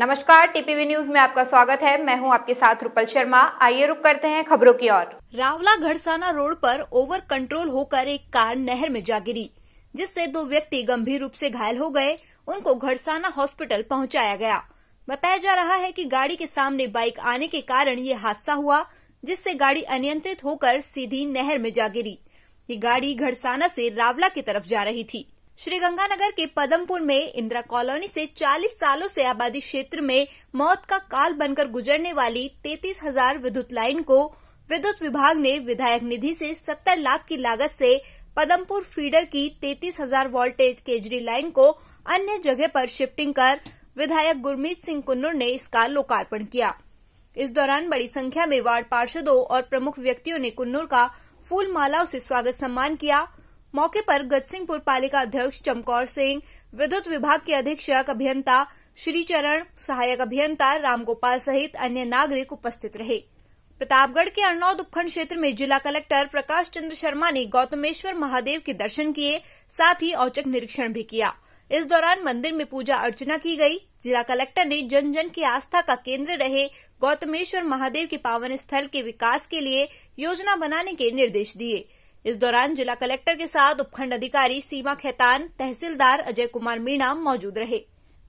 नमस्कार TPV news में आपका स्वागत है मैं हूं आपके साथ रुपल शर्मा आइए रुक करते हैं खबरों की ओर रावला घड़साना रोड पर ओवर कंट्रोल होकर एक कार नहर में जा गिरी जिससे दो व्यक्ति गंभीर रूप से घायल हो गए उनको घड़साना हॉस्पिटल पहुंचाया गया बताया जा रहा है कि गाड़ी के सामने बाइक आने के कारण ये हादसा हुआ जिससे गाड़ी अनियंत्रित होकर सीधी नहर में जा गिरी ये गाड़ी घड़साना से रावला की तरफ जा रही थी श्रीगंगानगर के पदमपुर में इंदिरा कॉलोनी से 40 सालों से आबादी क्षेत्र में मौत का काल बनकर गुजरने वाली तैतीस हजार विद्युत लाइन को विद्युत विभाग ने विधायक निधि से 70 लाख की लागत से पदमपुर फीडर की तैतीस हजार वोल्टेज केजरी लाइन को अन्य जगह पर शिफ्टिंग कर विधायक गुरमीत सिंह कुन्नर ने इसका लोकार्पण किया इस दौरान बड़ी संख्या में वार्ड पार्षदों और प्रमुख व्यक्तियों ने कुन्नूर का फूल मालाओं से स्वागत सम्मान किया मौके पर गतसिंहपुर पालिका अध्यक्ष चमकौर सिंह विद्युत विभाग के अधीक्षक अभियंता श्रीचरण सहायक अभियंता रामगोपाल सहित अन्य नागरिक उपस्थित रहे प्रतापगढ़ के अरनौद उपखंड क्षेत्र में जिला कलेक्टर प्रकाश चंद्र शर्मा ने गौतमेश्वर महादेव के दर्शन किए साथ ही औचक निरीक्षण भी किया इस दौरान मंदिर में पूजा अर्चना की गई जिला कलेक्टर ने जन जन की आस्था का केंद्र रहे गौतमेश्वर महादेव के पावन स्थल के विकास के लिए योजना बनाने के निर्देश दिये इस दौरान जिला कलेक्टर के साथ उपखंड अधिकारी सीमा खेतान तहसीलदार अजय कुमार मीणा मौजूद रहे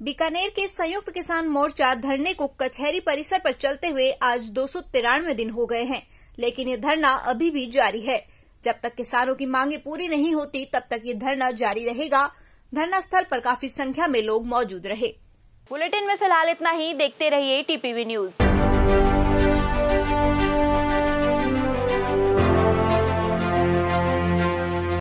बीकानेर के संयुक्त किसान मोर्चा धरने को कचहरी परिसर पर चलते हुए आज दो दिन हो गए हैं लेकिन ये धरना अभी भी जारी है जब तक किसानों की मांगे पूरी नहीं होती तब तक ये धरना जारी रहेगा धरना स्थल पर काफी संख्या में लोग मौजूद रहे बुलेटिन में फिलहाल इतना ही देखते रहिए टीपीवी न्यूज